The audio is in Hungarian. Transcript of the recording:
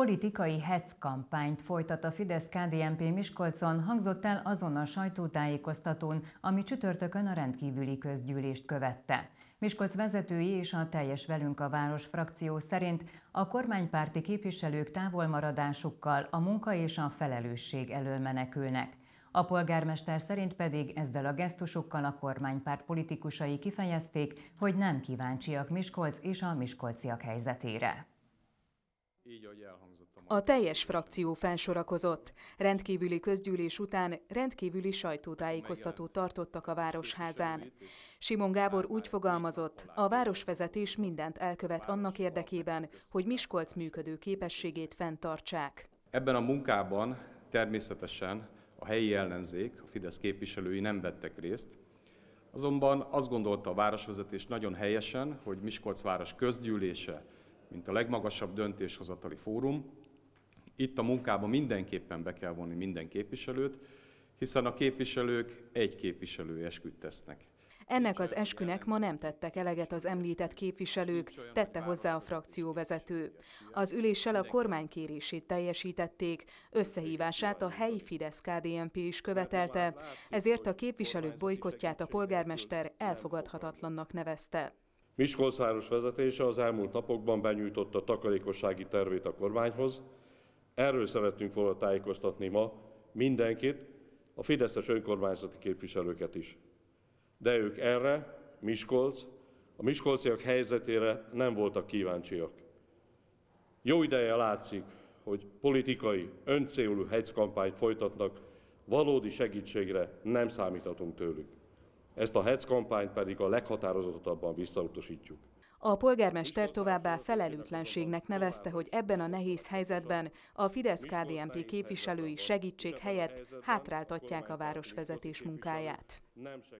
Politikai hetsz kampányt folytat a fidesz KDNP Miskolcon, hangzott el azon a sajtótájékoztatón, ami csütörtökön a rendkívüli közgyűlést követte. Miskolc vezetői és a teljes velünk a város frakció szerint a kormánypárti képviselők távolmaradásukkal a munka és a felelősség elől menekülnek. A polgármester szerint pedig ezzel a gesztusokkal a kormánypárt politikusai kifejezték, hogy nem kíváncsiak Miskolc és a miskolciak helyzetére. Így, ahogy elhangzott a, a teljes frakció felsorakozott. Rendkívüli közgyűlés után rendkívüli sajtótájékoztatót tartottak a Városházán. Simon Gábor úgy fogalmazott, a városvezetés mindent elkövet annak érdekében, hogy Miskolc működő képességét fenntartsák. Ebben a munkában természetesen a helyi ellenzék, a Fidesz képviselői nem vettek részt, Azonban azt gondolta a városvezetés nagyon helyesen, hogy Miskolc város közgyűlése mint a legmagasabb döntéshozatali fórum. Itt a munkába mindenképpen be kell vonni minden képviselőt, hiszen a képviselők egy képviselő esküt tesznek. Ennek az eskünek ma nem tettek eleget az említett képviselők, tette hozzá a frakcióvezető. Az üléssel a kormány kérését teljesítették, összehívását a helyi fidesz KDMP is követelte, ezért a képviselők bolykottját a polgármester elfogadhatatlannak nevezte. Miskolcváros vezetése az elmúlt napokban benyújtotta takarékossági tervét a kormányhoz. Erről szeretnünk volna tájékoztatni ma mindenkit, a fideszes önkormányzati képviselőket is. De ők erre, Miskolc, a miskolciak helyzetére nem voltak kíváncsiak. Jó ideje látszik, hogy politikai, öncélú hegykampányt folytatnak, valódi segítségre nem számíthatunk tőlük. Ezt a hetz kampányt pedig a leghatározottabban visszautasítjuk. A polgármester továbbá felelőtlenségnek nevezte, hogy ebben a nehéz helyzetben a fidesz KDMP képviselői segítség helyett hátráltatják a városvezetés munkáját.